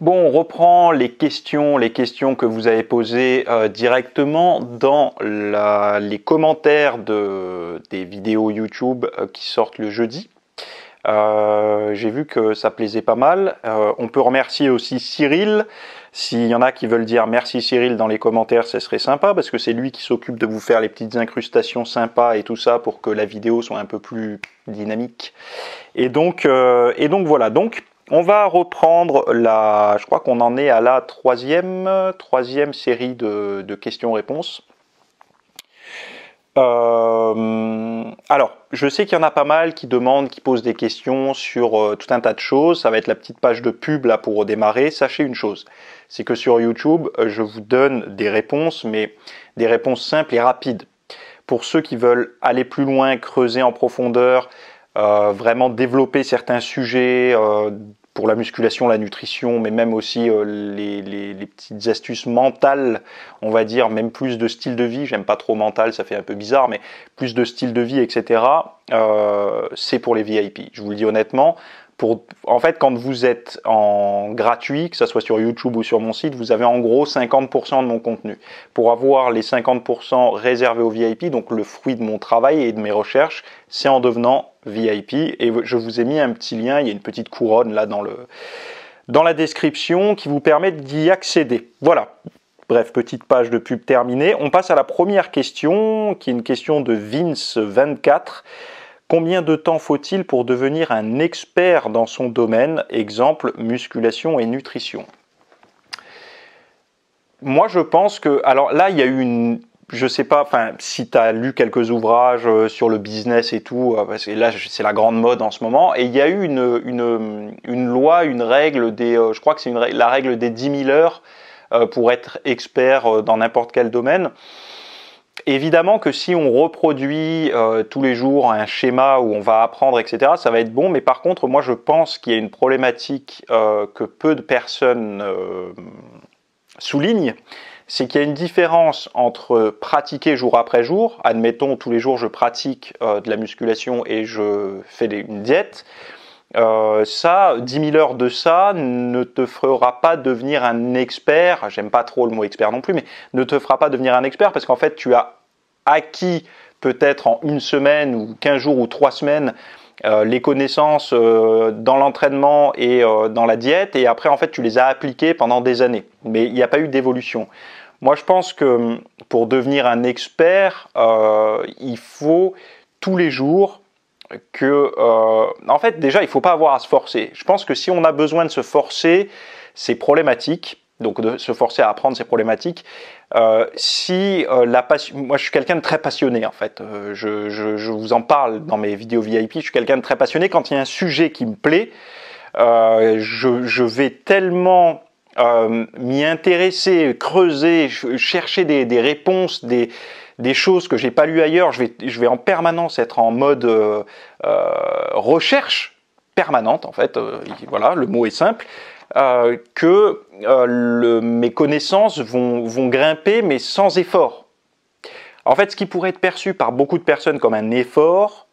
Bon, on reprend les questions, les questions que vous avez posées euh, directement dans les commentaires de, des vidéos YouTube euh, qui sortent le jeudi. Euh, j'ai vu que ça plaisait pas mal. on peut remercier aussi Cyril. S'il y en a qui veulent dire merci Cyril dans les commentaires, ce serait sympa parce que c'est lui qui s'occupe de vous faire les petites incrustations sympas et tout ça pour que la vidéo soit un peu plus dynamique. Et donc, et donc voilà. Donc on va reprendre la... Je crois qu'on en est à la troisième, troisième série de, questions-réponses. Euh, alors, je sais qu'il y en a pas mal qui demandent, qui posent des questions sur euh, tout un tas de choses. Ça va être la petite page de pub là pour redémarrer. Sachez une chose, c'est que sur YouTube, euh, je vous donne des réponses, mais des réponses simples et rapides. Pour ceux qui veulent aller plus loin, creuser en profondeur, vraiment développer certains sujets, pour la musculation, la nutrition, mais même aussi euh, les, les, petites astuces mentales, on va dire, même plus de style de vie, j'aime pas trop mental, ça fait un peu bizarre, mais plus de style de vie, etc., euh, c'est pour les VIP. Je vous le dis honnêtement, en fait, quand vous êtes en gratuit, que ce soit sur YouTube ou sur mon site, vous avez en gros 50% de mon contenu. Pour avoir les 50% réservés au VIP, donc le fruit de mon travail et de mes recherches, c'est en devenant VIP. Et je vous ai mis un petit lien, il y a une petite couronne là dans, le, dans la description qui vous permet d'y accéder. Voilà. Bref, petite page de pub terminée. On passe à la première question, qui est une question de Vince24 Combien de temps faut-il pour devenir un expert dans son domaine, exemple musculation et nutrition Moi, je pense que, alors là, il y a eu une je sais pas, enfin, si tu as lu quelques ouvrages euh, sur le business et tout, euh, parce que là, c'est la grande mode en ce moment. Et il y a eu une, une loi, une règle des, euh, je crois que c'est la règle des 10 000 heures pour être expert dans n'importe quel domaine. Évidemment que si on reproduit euh, tous les jours un schéma où on va apprendre, etc., ça va être bon, mais par contre, moi je pense qu'il y a une problématique euh, que peu de personnes euh, soulignent, c'est qu'il y a une différence entre pratiquer jour après jour, admettons tous les jours je pratique de la musculation et je fais une diète, euh, ça, 10 000 heures de ça ne te fera pas devenir un expert, j'aime pas trop le mot expert non plus, mais ne te fera pas devenir un expert parce qu'en fait tu as acquis peut-être en une semaine ou 15 jours ou 3 semaines euh, les connaissances euh, dans l'entraînement et dans la diète et après en fait tu les as appliquées pendant des années, mais il n'y a pas eu d'évolution. Moi je pense que hum, pour devenir un expert, il faut tous les jours que, euh, en fait, déjà, il ne faut pas avoir à se forcer. Je pense que si on a besoin de se forcer, c'est problématique. Donc, de se forcer à apprendre, c'est problématique. Euh, si euh, la passion, moi, je suis quelqu'un de très passionné, en fait. Euh, je, je, je, vous en parle dans mes vidéos VIP. Je suis quelqu'un de très passionné. Quand il y a un sujet qui me plaît, euh, je, je, vais tellement m'y intéresser, creuser, chercher des, des réponses, des des choses que j'ai pas lues ailleurs. Je vais, je vais en permanence être en mode euh, euh, recherche permanente, en fait. Euh, voilà, le mot est simple. que mes connaissances vont, grimper, mais sans effort. En fait, ce qui pourrait être perçu par beaucoup de personnes comme un effort,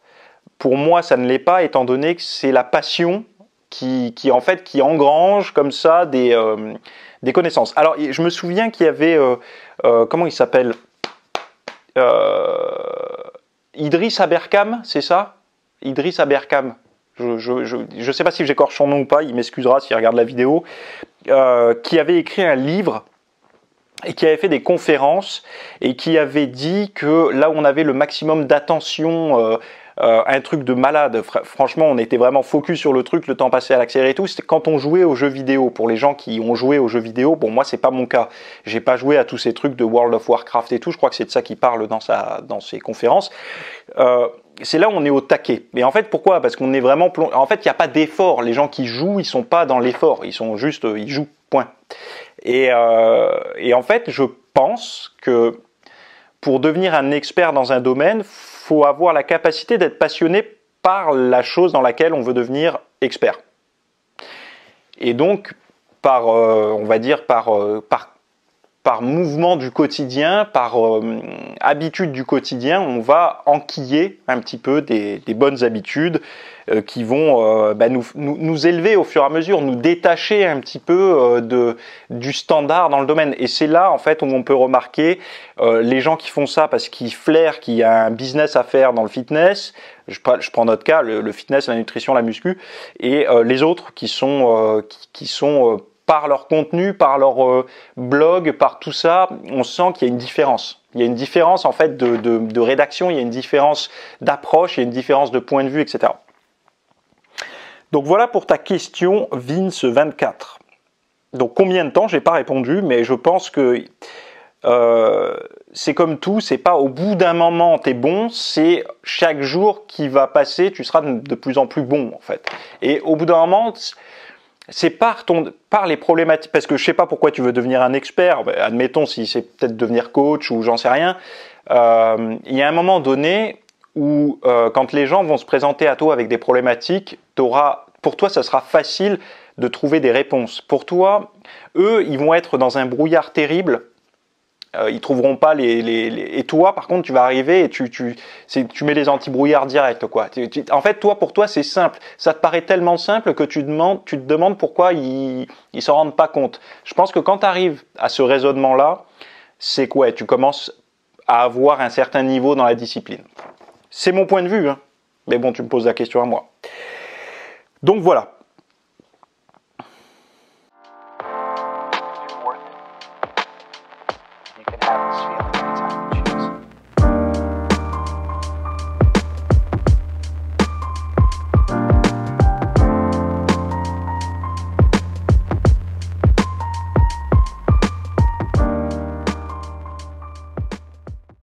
pour moi, ça ne l'est pas, étant donné que c'est la passion qui, en fait, qui engrange comme ça des, des connaissances. Alors, je me souviens qu'il y avait, comment il s'appelle euh, Idriss Aberkam, c'est ça Idriss Aberkam. Je ne sais pas si j'écorche son nom ou pas, il m'excusera s'il regarde la vidéo, euh, qui avait écrit un livre et qui avait fait des conférences et qui avait dit que là où on avait le maximum d'attention euh, euh, un truc de malade. Franchement, on était vraiment focus sur le truc, le temps passé à l'accélérer et tout. C'était quand on jouait aux jeux vidéo. Pour les gens qui ont joué aux jeux vidéo, bon, moi, c'est pas mon cas. J'ai pas joué à tous ces trucs de World of Warcraft et tout. Je crois que c'est de ça qu'il parle dans, sa, dans ses conférences. Euh, c'est là où on est au taquet. Mais en fait, pourquoi Parce qu'on est vraiment En fait, il n'y a pas d'effort. Les gens qui jouent, ils sont pas dans l'effort. Ils sont juste, euh, ils jouent. Point. Et, et en fait, je pense que pour devenir un expert dans un domaine, avoir la capacité d'être passionné par la chose dans laquelle on veut devenir expert. Et donc, par, euh, on va dire, par, euh, par par mouvement du quotidien, par euh, habitude du quotidien, on va enquiller un petit peu des, bonnes habitudes euh, qui vont euh, bah, nous, élever au fur et à mesure, nous détacher un petit peu de, du standard dans le domaine. Et c'est là, en fait, où on peut remarquer les gens qui font ça parce qu'ils flairent qu'il y a un business à faire dans le fitness. Je, prends notre cas, le, fitness, la nutrition, la muscu, et les autres qui sont, qui sont par leur contenu, par leur euh, blog, par tout ça, on sent qu'il y a une différence. Il y a une différence en fait de, rédaction, il y a une différence d'approche, il y a une différence de point de vue, etc. Donc voilà pour ta question, Vince24. Donc combien de temps Je n'ai pas répondu, mais je pense que euh, c'est comme tout, c'est pas au bout d'un moment tu es bon, c'est chaque jour qui va passer, tu seras de plus en plus bon en fait. Et au bout d'un moment, c'est par les problématiques, parce que je sais pas pourquoi tu veux devenir un expert. Bah, admettons si c'est peut-être devenir coach ou j'en sais rien. Euh, il y a un moment donné où euh, quand les gens vont se présenter à toi avec des problématiques, pour toi, ça sera facile de trouver des réponses. Pour toi, eux, ils vont être dans un brouillard terrible euh, ils trouveront pas les, Et toi, par contre, tu vas arriver et tu, tu, tu mets les anti-brouillards directs, quoi. En fait, toi, pour toi, c'est simple. Ça te paraît tellement simple que tu, demandes, tu te demandes pourquoi ils ne s'en rendent pas compte. Je pense que quand tu arrives à ce raisonnement-là, c'est quoi Tu commences à avoir un certain niveau dans la discipline. C'est mon point de vue, hein. mais bon, tu me poses la question à moi. Donc voilà,